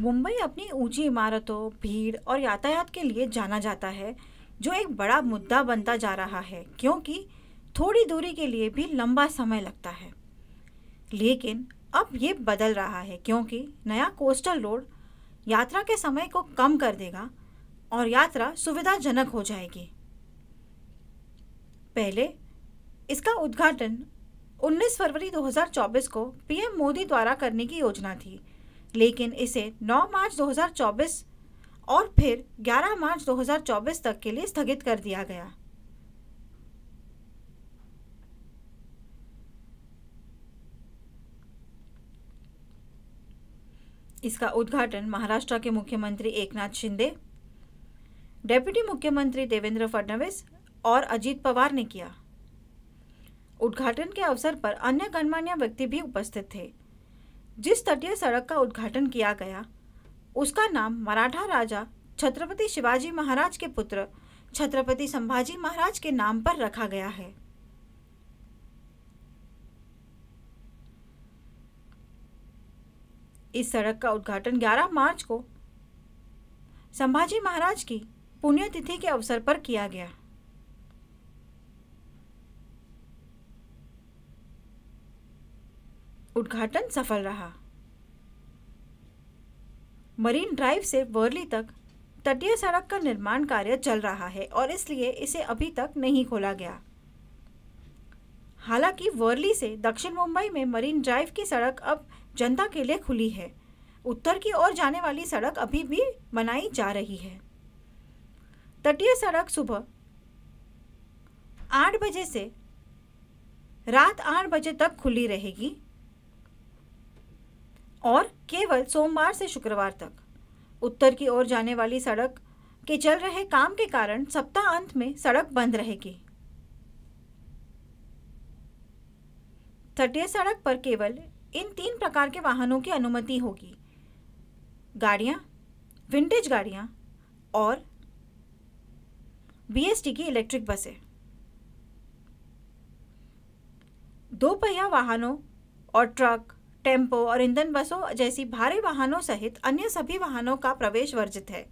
मुंबई अपनी ऊंची इमारतों भीड़ और यातायात के लिए जाना जाता है जो एक बड़ा मुद्दा बनता जा रहा है क्योंकि थोड़ी दूरी के लिए भी लंबा समय लगता है लेकिन अब ये बदल रहा है क्योंकि नया कोस्टल रोड यात्रा के समय को कम कर देगा और यात्रा सुविधाजनक हो जाएगी पहले इसका उद्घाटन 19 फरवरी 2024 को पीएम मोदी द्वारा करने की योजना थी लेकिन इसे 9 मार्च 2024 और फिर 11 मार्च 2024 तक के लिए स्थगित कर दिया गया इसका उद्घाटन महाराष्ट्र के मुख्यमंत्री एकनाथ शिंदे डेप्यूटी मुख्यमंत्री देवेंद्र फडणवीस और अजीत पवार ने किया उद्घाटन के अवसर पर अन्य गणमान्य व्यक्ति भी उपस्थित थे जिस तटीय सड़क का उद्घाटन किया गया उसका नाम मराठा राजा छत्रपति शिवाजी महाराज के पुत्र छत्रपति संभाजी महाराज के नाम पर रखा गया है इस सड़क का उद्घाटन 11 मार्च को संभाजी महाराज की पुण्यतिथि के अवसर पर किया गया उद्घाटन सफल रहा मरीन ड्राइव से वर्ली तक तटीय सड़क का निर्माण कार्य चल रहा है और इसलिए इसे अभी तक नहीं खोला गया हालांकि वर्ली से दक्षिण मुंबई में मरीन ड्राइव की सड़क अब जनता के लिए खुली है उत्तर की ओर जाने वाली सड़क अभी भी बनाई जा रही है तटीय सड़क सुबह आठ बजे से रात आठ बजे तक खुली रहेगी और केवल सोमवार से शुक्रवार तक उत्तर की ओर जाने वाली सड़क के चल रहे काम के कारण सप्ताह अंत में सड़क बंद रहेगी तटीय सड़क पर केवल इन तीन प्रकार के वाहनों की अनुमति होगी गाड़ियां विंटेज गाड़ियां और बीएसटी की इलेक्ट्रिक बसें दो पहिया वाहनों और ट्रक टेम्पो और ईंधन बसों जैसी भारी वाहनों सहित अन्य सभी वाहनों का प्रवेश वर्जित है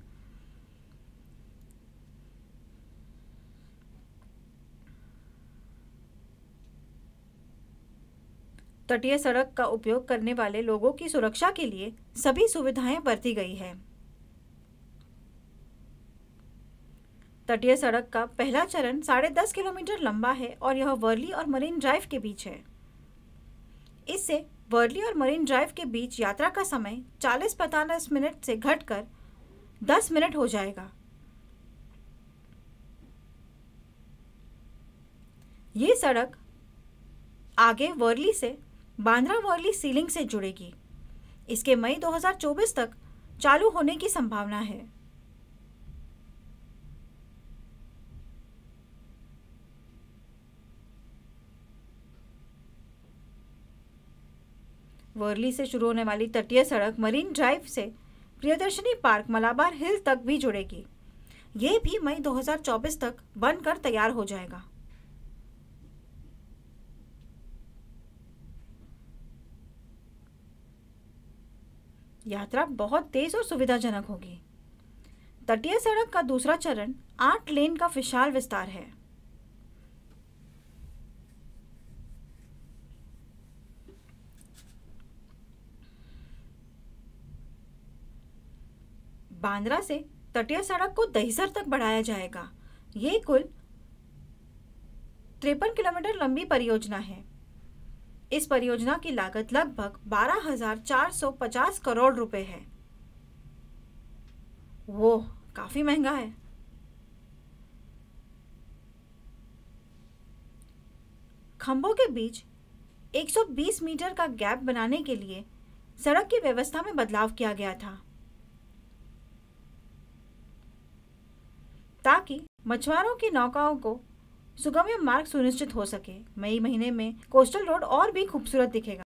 तटीय सड़क का उपयोग करने वाले लोगों की सुरक्षा के लिए सभी सुविधाएं बरती गई है तटीय सड़क का पहला चरण साढ़े दस किलोमीटर लंबा है और यह वर्ली और मरीन ड्राइव के बीच है इससे वर्ली और मरीन ड्राइव के बीच यात्रा का समय 40-45 मिनट से घटकर 10 मिनट हो जाएगा ये सड़क आगे वर्ली से बांद्रा वर्ली सीलिंग से जुड़ेगी इसके मई 2024 तक चालू होने की संभावना है वर्ली से शुरू होने वाली तटीय सड़क मरीन ड्राइव से प्रियदर्शनी पार्क मलाबार हिल तक भी जुड़ेगी ये भी मई 2024 तक बनकर तैयार हो जाएगा यात्रा बहुत तेज और सुविधाजनक होगी तटीय सड़क का दूसरा चरण आठ लेन का विशाल विस्तार है बांद्रा से तटीय सड़क को दहिसर तक बढ़ाया जाएगा ये कुल तिरपन किलोमीटर लंबी परियोजना है इस परियोजना की लागत लगभग 12,450 करोड़ रुपए है वो काफ़ी महंगा है खंभों के बीच 120 मीटर का गैप बनाने के लिए सड़क की व्यवस्था में बदलाव किया गया था ताकि मछुआरों की नौकाओं को सुगम्य मार्ग सुनिश्चित हो सके मई महीने में कोस्टल रोड और भी खूबसूरत दिखेगा